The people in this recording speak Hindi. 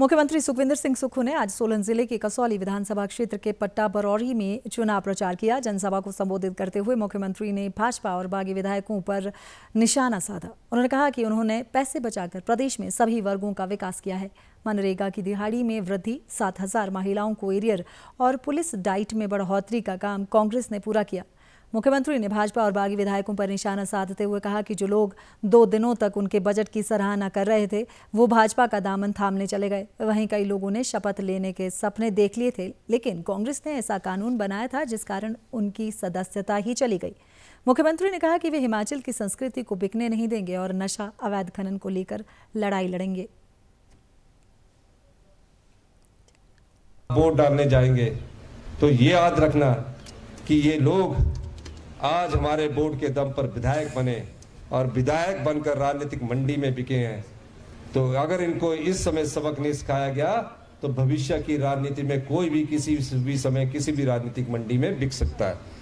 मुख्यमंत्री सुखविंदर सिंह सुक्खू ने आज सोलन जिले के कसौली विधानसभा क्षेत्र के पट्टा बरौरी में चुनाव प्रचार किया जनसभा को संबोधित करते हुए मुख्यमंत्री ने भाजपा और बागी विधायकों पर निशाना साधा उन्होंने कहा कि उन्होंने पैसे बचाकर प्रदेश में सभी वर्गों का विकास किया है मनरेगा की दिहाड़ी में वृद्धि सात हजार महिलाओं को एरियर और पुलिस डाइट में बढ़ोतरी का काम कांग्रेस ने पूरा किया मुख्यमंत्री ने भाजपा और बागी विधायकों पर निशाना साधते हुए कहा कि जो लोग दो दिनों तक उनके बजट की सराहना कर रहे थे वो भाजपा का दामन थामने चले गए वहीं कई लोगों ने शपथ लेने के सपने देख लिए थे लेकिन कांग्रेस ने ऐसा कानून बनाया था जिस कारण उनकी सदस्यता ही चली गई मुख्यमंत्री ने कहा कि वे हिमाचल की संस्कृति को बिकने नहीं देंगे और नशा अवैध खनन को लेकर लड़ाई लड़ेंगे वोट डालने जाएंगे तो ये याद रखना कि ये लोग आज हमारे बोर्ड के दम पर विधायक बने और विधायक बनकर राजनीतिक मंडी में बिके हैं तो अगर इनको इस समय सबक नहीं सिखाया गया तो भविष्य की राजनीति में कोई भी किसी भी समय किसी भी राजनीतिक मंडी में बिक सकता है